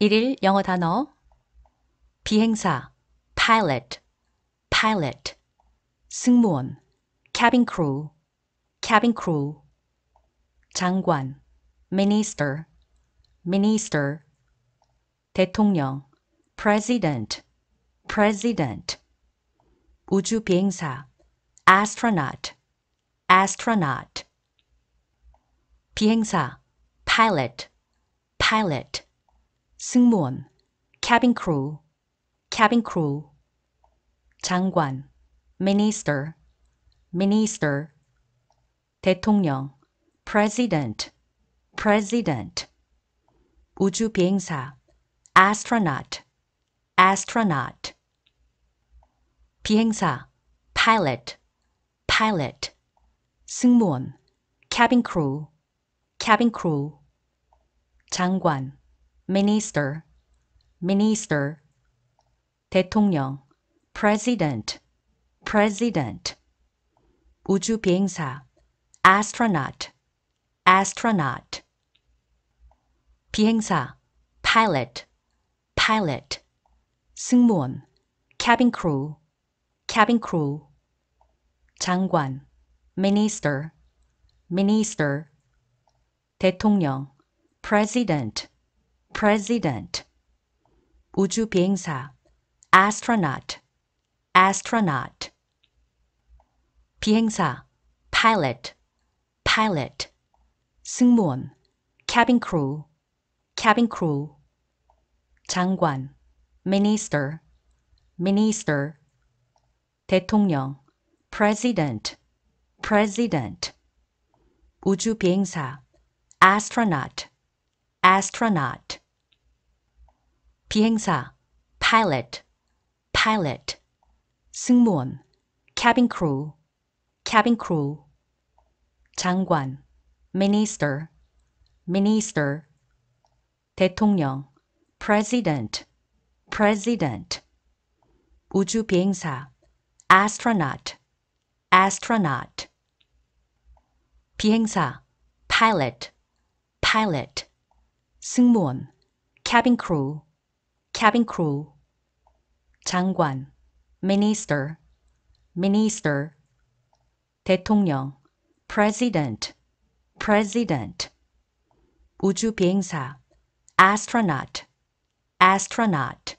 1일 영어 단어 비행사 pilot pilot 승무원 cabin crew cabin crew 장관 minister minister 대통령 president president 우주 비행사 astronaut astronaut 비행사 pilot pilot 승무원, cabin crew, cabin crew, 장관, minister, minister, 대통령, president, president, 우주 비행사, astronaut, astronaut, 비행사, pilot, pilot, 승무원, cabin crew, cabin crew, 장관, minister, minister 대통령 president, president 우주 비행사 astronaut, astronaut 비행사 pilot, pilot 승무원 cabin crew, cabin crew 장관 minister, minister 대통령 president president 우주 비행사 astronaut astronaut 비행사 pilot pilot 승무원 cabin crew cabin crew 장관 minister minister 대통령 president president 우주 비행사 astronaut astronaut 비행사 pilot, pilot 승무원 cabin crew, cabin crew 장관 minister, minister 대통령 president, president 우주 비행사 astronaut, astronaut 비행사 pilot, pilot 승무원 cabin crew cabin crew 장관 minister minister 대통령 president president 우주 비행사 astronaut astronaut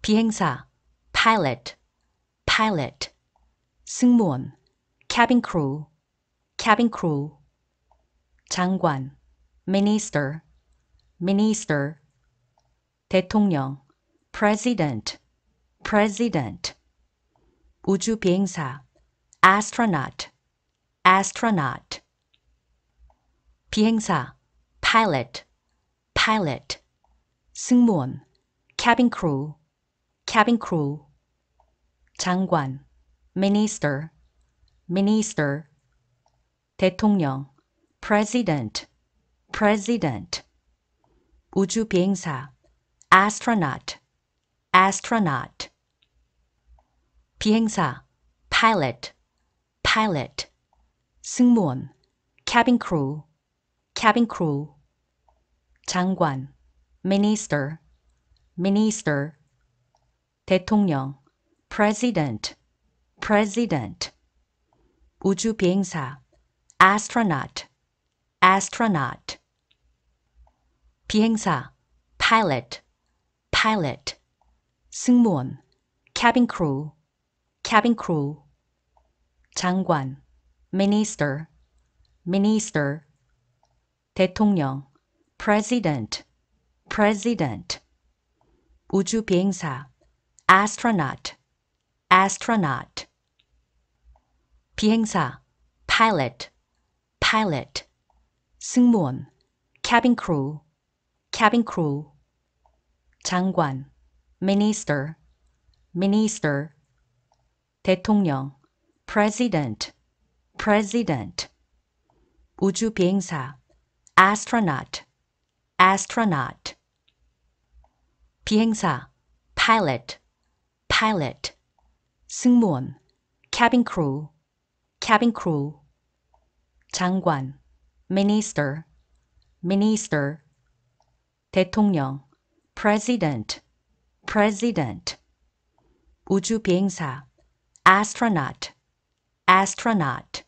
비행사 pilot pilot 승무원 cabin crew cabin crew 장관 minister minister 대통령 president president 우주 비행사 astronaut astronaut 비행사 pilot pilot 승무원 cabin crew cabin crew 장관 minister minister 대통령 president president 우주 비행사 astronaut, astronaut. 비행사, pilot, pilot. 승무원, cabin crew, cabin crew. 장관, minister, minister. 대통령, president, president. 우주 비행사, astronaut, astronaut. 비행사, pilot, pilot, 승무원, cabin crew, cabin crew, 장관, minister, minister, 대통령, president, president, 우주 비행사, astronaut, astronaut, 비행사, pilot, pilot, 승무원, cabin crew, cabin crew, 장관 minister minister 대통령 president president 우주 비행사 astronaut astronaut 비행사 pilot pilot 승무원 cabin crew cabin crew 장관 minister minister 대통령 president, president. 우주 비행사, astronaut, astronaut.